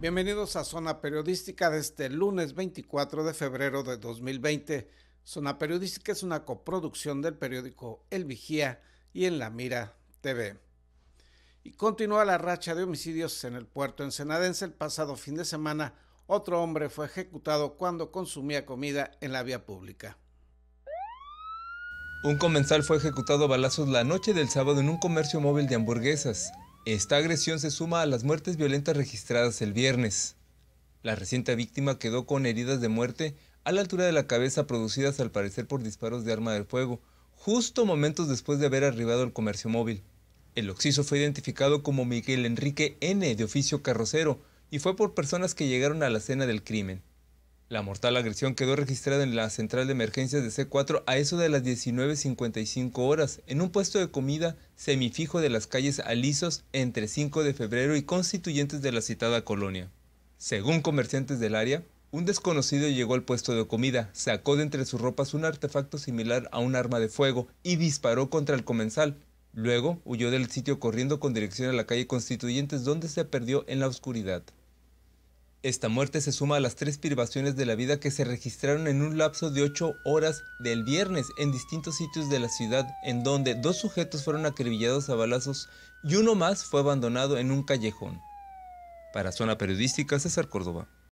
Bienvenidos a Zona Periodística de este lunes 24 de febrero de 2020. Zona Periodística es una coproducción del periódico El Vigía y en La Mira TV. Y continúa la racha de homicidios en el puerto Senadense. El pasado fin de semana, otro hombre fue ejecutado cuando consumía comida en la vía pública. Un comensal fue ejecutado a balazos la noche del sábado en un comercio móvil de hamburguesas. Esta agresión se suma a las muertes violentas registradas el viernes. La reciente víctima quedó con heridas de muerte a la altura de la cabeza producidas al parecer por disparos de arma de fuego, justo momentos después de haber arribado al comercio móvil. El occiso fue identificado como Miguel Enrique N, de oficio carrocero, y fue por personas que llegaron a la escena del crimen. La mortal agresión quedó registrada en la central de emergencias de C4 a eso de las 19.55 horas, en un puesto de comida semifijo de las calles Alisos entre 5 de febrero y constituyentes de la citada colonia. Según comerciantes del área, un desconocido llegó al puesto de comida, sacó de entre sus ropas un artefacto similar a un arma de fuego y disparó contra el comensal. Luego huyó del sitio corriendo con dirección a la calle Constituyentes donde se perdió en la oscuridad. Esta muerte se suma a las tres privaciones de la vida que se registraron en un lapso de ocho horas del viernes en distintos sitios de la ciudad, en donde dos sujetos fueron acribillados a balazos y uno más fue abandonado en un callejón. Para Zona Periodística, César Córdoba.